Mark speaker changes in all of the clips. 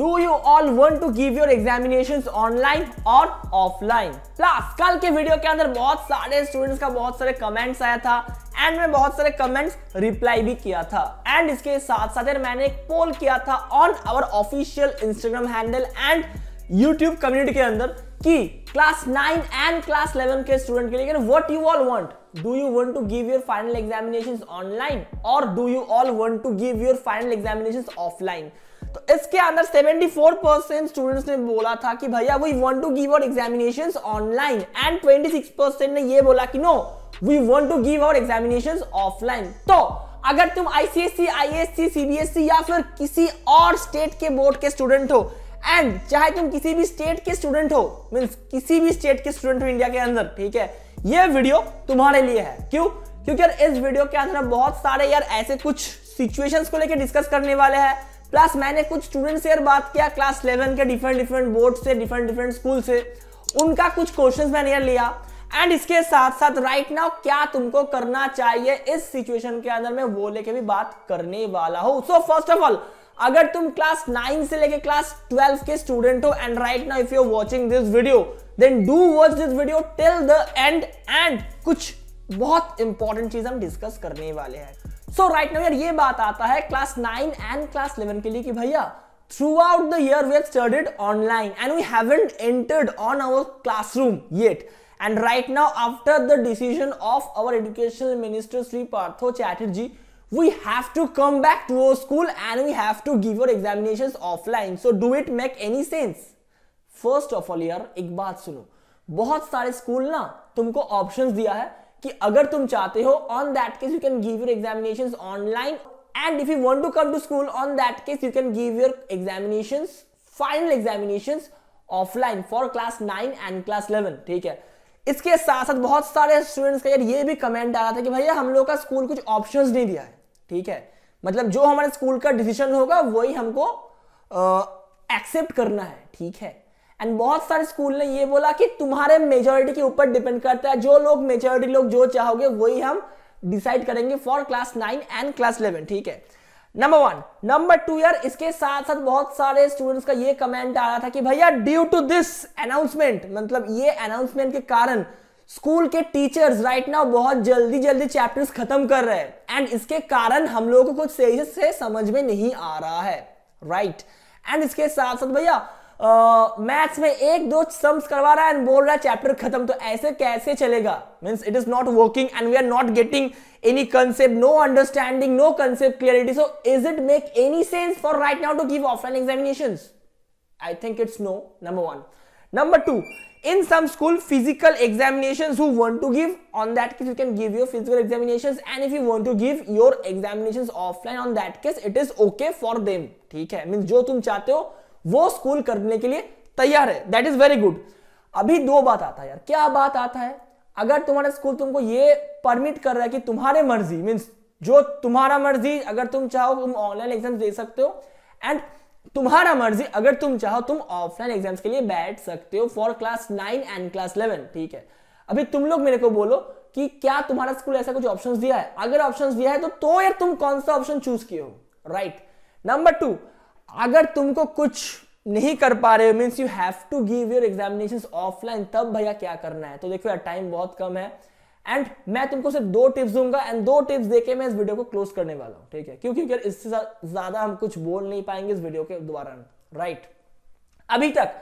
Speaker 1: Do you all want to give your examinations online और offline plus कल के video के अंदर बहुत सारे स्टूडेंट्स का बहुत सारे कमेंट्स आया था एंड मैं बहुत सारे कमेंट्स रिप्लाई भी किया था एंड इसके साथ साथ मैंने एक पोल किया था on our official Instagram handle and YouTube community के अंदर कि क्लास 9 एंड क्लास 11 के स्टूडेंट के लिए what you all want do you want to give your final examinations online और do you all want to give your final examinations offline तो इसके अंदर 74 परसेंट स्टूडेंट्स ने बोला था कि भैया we want to give our examinations online and 26 percent ने ये बोला कि no we want to give our examinations offline तो अगर तुम आईसीएससी आईएससी सीबीएसई या फिर किसी और स्टेट के बोर्ड के स्टूडेंट हो एंड चाहे तुम किसी भी स्टेट के स्टूडेंट हो मींस किसी भी स्टेट के स्टूडेंट हो इंडिया के अंदर ठीक है ये वीडियो तुम्हारे लिए है क्यों क्योंकि यार इस वीडियो के अंदर बहुत सारे यार ऐसे कुछ सिचुएशंस को लेकर डिस्कस करने वाले हैं प्लस मैंने कुछ स्टूडेंट से बात किया क्लास इलेवन के डिफरेंट डिफरेंट बोर्ड से डिफरेंट डिफरेंट स्कूल से उनका कुछ क्वेश्चन मैंने लिया एंड इसके साथ साथ राइट नाउ क्या तुमको करना चाहिए इस सिचुएशन के अंदर मैं वो लेके भी बात करने वाला हूं सो फर्स्ट ऑफ ऑल अगर तुम क्लास नाइन से लेके क्लास ट्वेल्व के स्टूडेंट हो and right now if you watching this video then do watch this video till the end and कुछ बहुत इंपॉर्टेंट चीज हम डिस्कस करने वाले हैं सो राइट नाउ यार ये बात आता है class nine and class eleven के लिए कि भैया throughout the year we have studied online and we haven't entered on our classroom yet and right now after the decision of our education minister Shri Partho Chatterjee we have to come back to our school and we have to give our examination offline so do it make any sense first of all यार एक बात सुनो बहुत सारे school ना तुमको option दिया है कि अगर तुम चाहते हो on that case you can give your examination online and if you want to come to school on that case you can give your examination final examination offline for class nine and class eleven ठीक है इसके साथ साथ बहुत सारे students का यार ये भी कमेंट आ रहा था कि भैया हम लोग का स्कूल कुछ ऑप्शन नहीं दिया है ठीक है मतलब जो हमारे स्कूल का डिसीजन होगा वही हमको एक्सेप्ट करना है ठीक है एंड बहुत सारे स्कूल ने ये बोला कि तुम्हारे मेजोरिटी के ऊपर डिपेंड करता है जो लोग मेजोरिटी लोग जो चाहोगे वही हम डिसाइड करेंगे for class nine and class eleven ठीक है नंबर वन नंबर टू यार इसके साथ साथ बहुत सारे स्टूडेंट्स का ये कमेंट आ रहा था कि भैया ड्यू टू दिस अनाउंसमेंट मतलब ये अनाउंसमेंट के कारण स्कूल के टीचर्स राइट नाउ बहुत जल्दी जल्दी चैप्टर्स खत्म कर रहे हैं एंड इसके कारण हम लोगों को कुछ सही से समझ में नहीं आ रहा है राइट right. एंड इसके साथ साथ भैया मैथ्स में एक दो सम्स करवा रहा है एंड बोल रहा है चैप्टर खत्म तो ऐसे कैसे चलेगा means it is not working and we are not getting any concept no understanding no concept clarity so is it make any sense for right now to give offline examination I think it's no number one number two in some school physical examination who want to give on that case you can give your physical examination and if you want to give your examination offline on that case it is okay for them ठीक है means जो तुम चाहते हो वो school करने के लिए तैयार है दैट इज वेरी गुड अभी दो बात आता है यार क्या बात आता है अगर तुम्हारा स्कूल तुमको ये परमिट कर रहा है कि तुम्हारे मर्जी मीन्स जो तुम्हारा मर्जी अगर तुम चाहो तुम ऑनलाइन एग्जाम दे सकते हो एंड तुम्हारा मर्जी अगर तुम चाहो तुम ऑफलाइन एग्जाम्स के लिए बैठ सकते हो for class nine and class eleven ठीक है अभी तुम लोग मेरे को बोलो कि क्या तुम्हारा स्कूल ऐसा कुछ ऑप्शंस दिया है अगर ऑप्शंस दिया है तो तो यार तुम कौन सा ऑप्शन चूज किए हो राइट नंबर टू अगर तुमको कुछ नहीं कर पा रहे हो means you have to give your examination offline तब भैया क्या करना है तो देखो यार टाइम बहुत कम है एंड मैं तुमको सिर्फ दो टिप्स दूंगा एंड दो टिप्स देके मैं इस वीडियो को क्लोज करने वाला हूं ठीक है क्योंकि क्यों इससे ज्यादा हम कुछ बोल नहीं पाएंगे इस वीडियो के द्वारा राइट अभी तक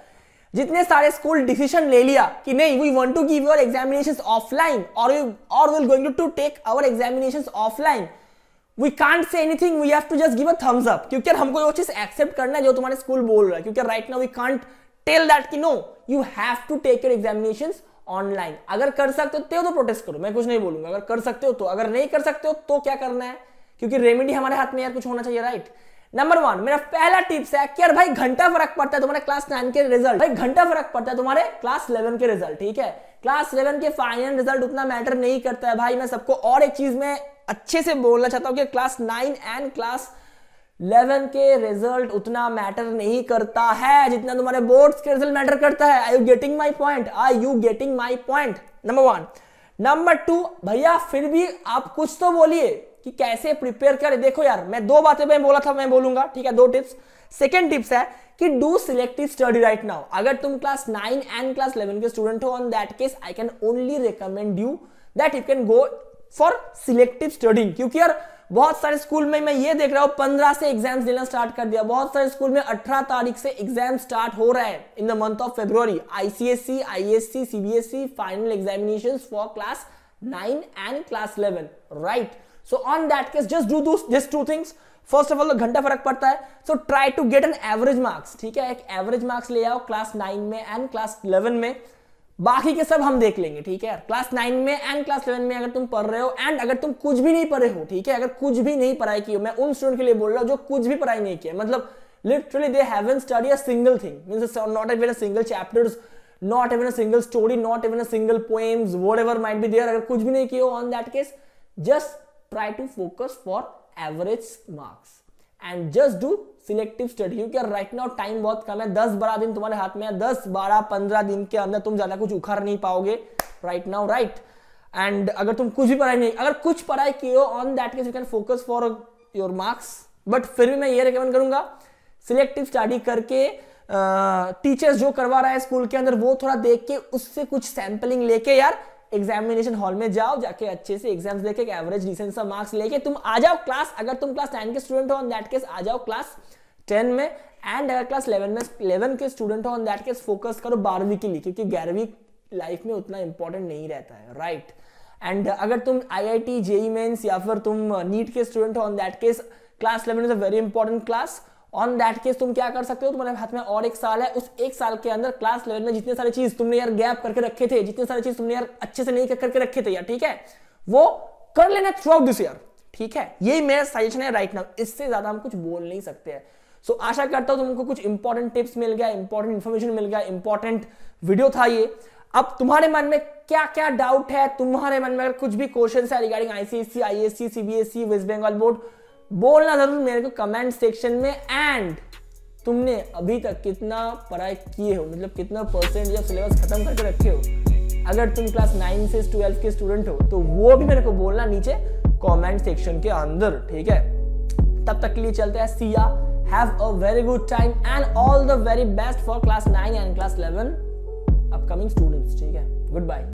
Speaker 1: जितने सारे स्कूल डिसीजन ले लिया कि नहीं we want to give your examination offline और और will going to take our examination offline we can't say anything we have to just give a thumbs up क्योंकि हमको वो चीज एक्सेप्ट करना है जो तुम्हारे स्कूल बोल रहा है क्योंकि right now we can't tell that कि no you have to take your examination online अगर कर सकते हो तो प्रोटेस्ट करो मैं कुछ नहीं बोलूंगा अगर कर सकते हो तो अगर नहीं कर सकते हो तो क्या करना है क्योंकि रेमेडी हमारे हाथ में यार कुछ होना चाहिए राइट नंबर वन मेरा पहला टिप्स है कि यार भाई घंटा फर्क पड़ता है तुम्हारे क्लास नाइन के रिजल्ट भाई घंटा फर्क पड़ता है तुम्हारे क्लास इलेवन के रिजल्ट ठीक है क्लास इलेवन के फाइनल रिजल्ट उतना मैटर नहीं करता है भाई मैं सबको और एक चीज में अच्छे से बोलना चाहता हूं कि class nine and class eleven के रिजल्ट उतना मैटर नहीं करता है जितना तुम्हारे बोर्ड्स के रिजल्ट मैटर करता है I you getting my point I you getting my point number one number two भैया फिर भी आप कुछ तो बोलिए कि कैसे प्रिपेयर करें देखो यार मैं दो बातें मैं बोला था मैं बोलूंगा ठीक है दो टिप्स सेकेंड टिप्स है कि do selective study right now अगर तुम class nine and class eleven के स्टूडेंट हो on that case I can only recommend you that you can go for selective studying क्योंकि यार बहुत सारे स्कूल में मैं ये देख रहा हूं पंद्रह से एग्जाम्स लेना स्टार्ट कर दिया बहुत सारे स्कूल में अठारह तारीख से एग्जाम स्टार्ट हो रहे हैं in the month of February ICSC ISC CBSE final examination for class nine and class eleven right so on that case just do this two things first of all घंटा फर्क पड़ता है so try to get an average marks ठीक है एक average marks ले आओ class nine में एंड क्लास इलेवन में बाकी के सब हम देख लेंगे ठीक है क्लास नाइन में एंड क्लास इलेवन में अगर तुम पढ़ रहे हो एंड अगर तुम कुछ भी नहीं पढ़े हो ठीक है अगर कुछ भी नहीं पढ़ाई की हो मैं उन स्टूडेंट के लिए बोल रहा हूँ जो कुछ भी पढ़ाई नहीं किया मतलब literally they haven't study a single thing mean not even single chapter not even a single story not even a single poems whatever might be there अगर कुछ भी नहीं किया on that case just try to focus for average marks and just do selective study क्योंकि right now time बहुत कम है दस बारह दिन तुम्हारे हाथ में है दस बारह पंद्रह दिन के अंदर तुम ज्यादा कुछ उखाड़ नहीं पाओगे राइट नाउ राइट एंड अगर तुम कुछ भी पढ़ाई नहीं अगर कुछ पढ़ाई किए हो on that case you can focus for your marks but फिर भी मैं ये रिकमेंड करूंगा सिलेक्टिव स्टडी करके टीचर्स जो करवा रहा है स्कूल के अंदर वो थोड़ा देख के उससे कुछ सैंपलिंग लेके यार एग्जामिनेशन हॉल में जाओ जाके अच्छे से एग्जाम्स लेके एवरेज रिसेंट सा मार्क्स लेके तुम आ जाओ क्लास अगर तुम क्लास टेन के स्टूडेंट हो ऑन दैट केस आ जाओ क्लास टेन में एंड अगर क्लास इलेवन में इलेवन के स्टूडेंट हो ऑन दैट केस फोकस करो बारहवीं के लिए क्योंकि ग्यारहवीं लाइफ में उतना इंपॉर्टेंट नहीं रहता है राइट right? एंड अगर तुम I I T JEE mains या फिर तुम नीट के स्टूडेंट हो on that case class eleven is a very important class on that case तुम क्या कर सकते हो तुम्हारे हाथ में और एक साल है उस एक साल के अंदर क्लास इलेवन में जितने सारे चीज तुमने यार गैप करके रखे थे जितने सारे चीज तुमने यार अच्छे से नहीं करके रखे थे यार ठीक है वो कर लेना थ्रू आउट दिस ईयर ठीक है ये मेरा सजेशन है राइट नाउ इससे ज्यादा हम कुछ बोल नहीं सकते हैं सो so, आशा करता हूं तुमको कुछ इंपॉर्टेंट टिप्स मिल गया इंपॉर्टेंट इन्फॉर्मेशन मिल गया इंपॉर्टेंट वीडियो था ये अब तुम्हारे मन में क्या क्या डाउट है तुम्हारे मन में अगर कुछ भी क्वेश्चन है regarding ICSC ISC CBSE West Bengal board बोलना जरूर मेरे को कमेंट सेक्शन में एंड तुमने अभी तक कितना पढ़ाई किए हो मतलब कितना परसेंट या सिलेबस खत्म करके रखे हो अगर तुम क्लास नाइन से ट्वेल्व के स्टूडेंट हो तो वो भी मेरे को बोलना नीचे कमेंट सेक्शन के अंदर ठीक है तब तक के लिए चलते हैं see ya have a very good time and all the very best for class nine and class eleven upcoming students ठीक है गुड बाय